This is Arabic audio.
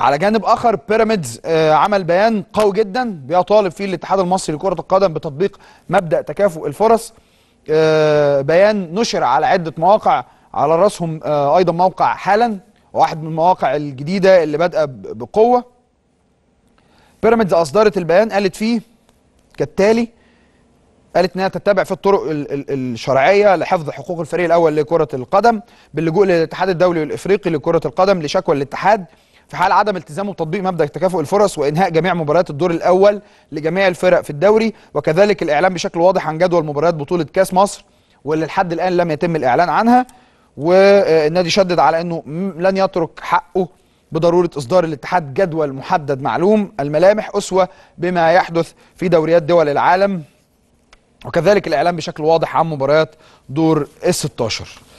على جانب اخر بيراميدز آه، عمل بيان قوي جدا بيطالب فيه الاتحاد المصري لكره القدم بتطبيق مبدا تكافؤ الفرص آه، بيان نشر على عده مواقع على راسهم آه، ايضا موقع حالا واحد من المواقع الجديده اللي بادئه بقوه بيراميدز اصدرت البيان قالت فيه كالتالي قالت انها تتبع في الطرق الشرعيه لحفظ حقوق الفريق الاول لكره القدم باللجوء للاتحاد الدولي الافريقي لكره القدم لشكوى الاتحاد في حال عدم التزامه بتطبيق مبدا تكافؤ الفرص وانهاء جميع مباريات الدور الاول لجميع الفرق في الدوري وكذلك الاعلان بشكل واضح عن جدول مباريات بطوله كاس مصر واللي لحد الان لم يتم الاعلان عنها والنادي شدد على انه لن يترك حقه بضروره اصدار الاتحاد جدول محدد معلوم الملامح اسوه بما يحدث في دوريات دول العالم وكذلك الاعلان بشكل واضح عن مباريات دور ال 16